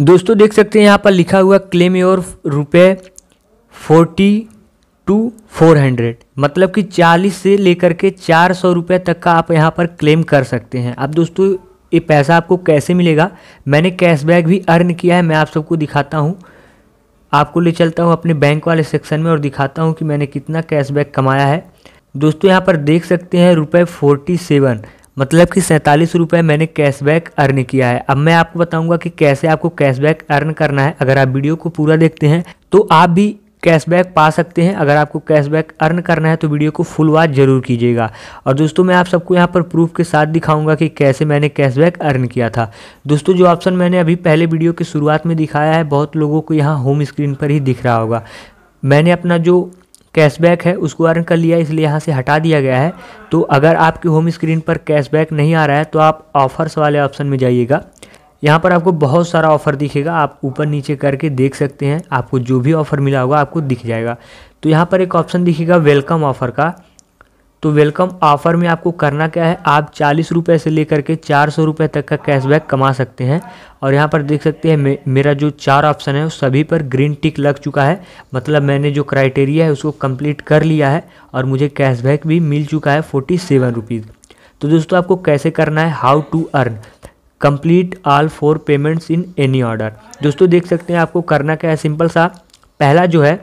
दोस्तों देख सकते हैं यहाँ पर लिखा हुआ क्लेम योर रुपये फोर्टी टू फोर हंड्रेड मतलब कि चालीस से लेकर के चार सौ रुपये तक का आप यहाँ पर क्लेम कर सकते हैं अब दोस्तों ये पैसा आपको कैसे मिलेगा मैंने कैशबैक भी अर्न किया है मैं आप सबको दिखाता हूँ आपको ले चलता हूँ अपने बैंक वाले सेक्शन में और दिखाता हूँ कि मैंने कितना कैशबैक कमाया है दोस्तों यहाँ पर देख सकते हैं रुपये फोर्टी सेवन मतलब कि सैंतालीस रुपये मैंने कैशबैक अर्न किया है अब मैं आपको बताऊंगा कि कैसे आपको कैशबैक अर्न करना है अगर आप वीडियो को पूरा देखते हैं तो आप भी कैशबैक पा सकते हैं अगर आपको कैशबैक अर्न करना है तो वीडियो को फुल वॉच जरूर कीजिएगा और दोस्तों मैं आप सबको यहाँ पर प्रूफ के साथ दिखाऊंगा कि कैसे मैंने कैशबैक अर्न किया था दोस्तों जो ऑप्शन मैंने अभी पहले वीडियो की शुरुआत में दिखाया है बहुत लोगों को यहाँ होम स्क्रीन पर ही दिख रहा होगा मैंने अपना जो कैशबैक है उसको अर्न कर लिया इसलिए यहाँ से हटा दिया गया है तो अगर आपके होम स्क्रीन पर कैशबैक नहीं आ रहा है तो आप ऑफर्स वाले ऑप्शन में जाइएगा यहाँ पर आपको बहुत सारा ऑफ़र दिखेगा आप ऊपर नीचे करके देख सकते हैं आपको जो भी ऑफ़र मिला होगा आपको दिख जाएगा तो यहाँ पर एक ऑप्शन दिखेगा वेलकम ऑफ़र का तो वेलकम ऑफ़र में आपको करना क्या है आप चालीस रुपये से लेकर के चार सौ रुपये तक का कैशबैक कमा सकते हैं और यहाँ पर देख सकते हैं मे, मेरा जो चार ऑप्शन है वो सभी पर ग्रीन टिक लग चुका है मतलब मैंने जो क्राइटेरिया है उसको कंप्लीट कर लिया है और मुझे कैशबैक भी मिल चुका है फोर्टी सेवन रुपीज़ तो दोस्तों आपको कैसे करना है how to earn complete all four payments in any order दोस्तों देख सकते हैं आपको करना क्या है सिंपल सा पहला जो है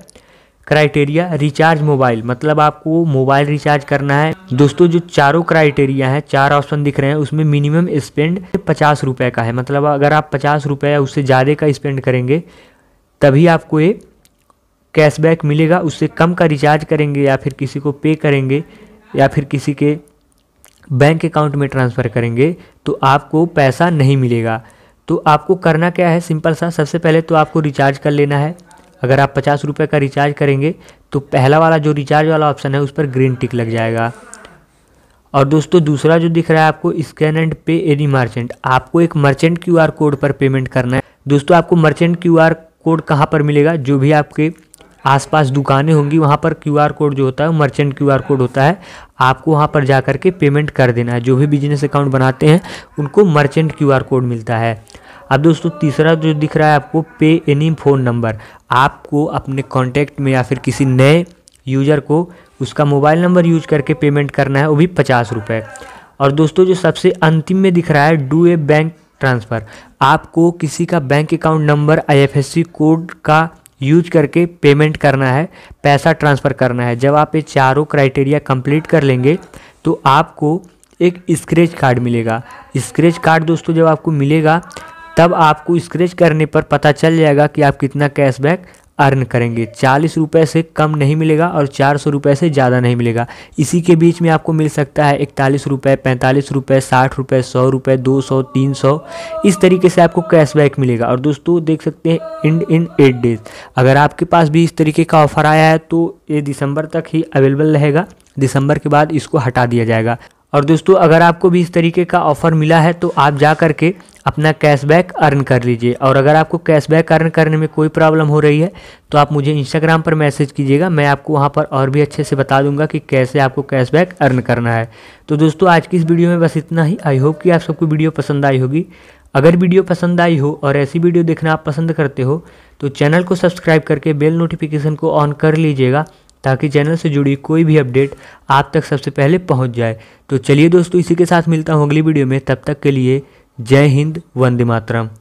क्राइटेरिया रिचार्ज मोबाइल मतलब आपको मोबाइल रिचार्ज करना है दोस्तों जो चारों क्राइटेरिया है चार ऑप्शन दिख रहे हैं उसमें मिनिमम स्पेंड पचास रुपये का है मतलब अगर आप पचास रुपये या उससे ज़्यादा का स्पेंड करेंगे तभी आपको ये कैशबैक मिलेगा उससे कम का रिचार्ज करेंगे या फिर किसी को पे करेंगे या फिर किसी के बैंक अकाउंट में ट्रांसफ़र करेंगे तो आपको पैसा नहीं मिलेगा तो आपको करना क्या है सिंपल सा सबसे पहले तो आपको रिचार्ज कर लेना है अगर आप पचास रुपये का रिचार्ज करेंगे तो पहला वाला जो रिचार्ज वाला ऑप्शन है उस पर ग्रीन टिक लग जाएगा और दोस्तों दूसरा जो दिख रहा है आपको scan and pay any merchant आपको एक मर्चेंट क्यूआर कोड पर पेमेंट करना है दोस्तों आपको मर्चेंट क्यूआर कोड कहाँ पर मिलेगा जो भी आपके आसपास दुकानें होंगी वहाँ पर क्यूआर कोड जो होता है मर्चेंट क्यूआर कोड होता है आपको वहाँ पर जा के पेमेंट कर देना है जो भी बिजनेस अकाउंट बनाते हैं उनको मर्चेंट क्यू कोड मिलता है अब दोस्तों तीसरा जो दिख रहा है आपको पे एनी फ़ोन नंबर आपको अपने कॉन्टैक्ट में या फिर किसी नए यूज़र को उसका मोबाइल नंबर यूज करके पेमेंट करना है वो भी पचास रुपये और दोस्तों जो सबसे अंतिम में दिख रहा है डू ए बैंक ट्रांसफ़र आपको किसी का bank account number I code का यूज करके पेमेंट करना है पैसा ट्रांसफ़र करना है जब आप ये चारों क्राइटेरिया कंप्लीट कर लेंगे तो आपको एक स्क्रेच कार्ड मिलेगा स्क्रेच कार्ड दोस्तों जब आपको मिलेगा तब आपको स्क्रेच करने पर पता चल जाएगा कि आप कितना कैशबैक अर्न करेंगे चालीस रुपये से कम नहीं मिलेगा और चार सौ रुपये से ज़्यादा नहीं मिलेगा इसी के बीच में आपको मिल सकता है इकतालीस रुपये पैंतालीस रुपये साठ रुपये सौ रुपये दो सौ तीन सौ इस तरीके से आपको कैशबैक मिलेगा और दोस्तों देख सकते हैं इंड इन एट डेज अगर आपके पास भी इस तरीके का ऑफर आया है तो ये दिसंबर तक ही अवेलेबल रहेगा दिसंबर के बाद इसको हटा दिया जाएगा और दोस्तों अगर आपको भी इस तरीके का ऑफ़र मिला है तो आप जा कर के अपना कैशबैक अर्न कर लीजिए और अगर आपको कैशबैक अर्न करने में कोई प्रॉब्लम हो रही है तो आप मुझे इंस्टाग्राम पर मैसेज कीजिएगा मैं आपको वहाँ पर और भी अच्छे से बता दूंगा कि कैसे आपको कैशबैक अर्न करना है तो दोस्तों आज की इस वीडियो में बस इतना ही आई होप कि आप सबको वीडियो पसंद आई होगी अगर वीडियो पसंद आई हो और ऐसी वीडियो देखना आप पसंद करते हो तो चैनल को सब्सक्राइब करके बेल नोटिफिकेशन को ऑन कर लीजिएगा ताकि चैनल से जुड़ी कोई भी अपडेट आप तक सबसे पहले पहुंच जाए तो चलिए दोस्तों इसी के साथ मिलता हूँ अगली वीडियो में तब तक के लिए जय हिंद वंदे मातरम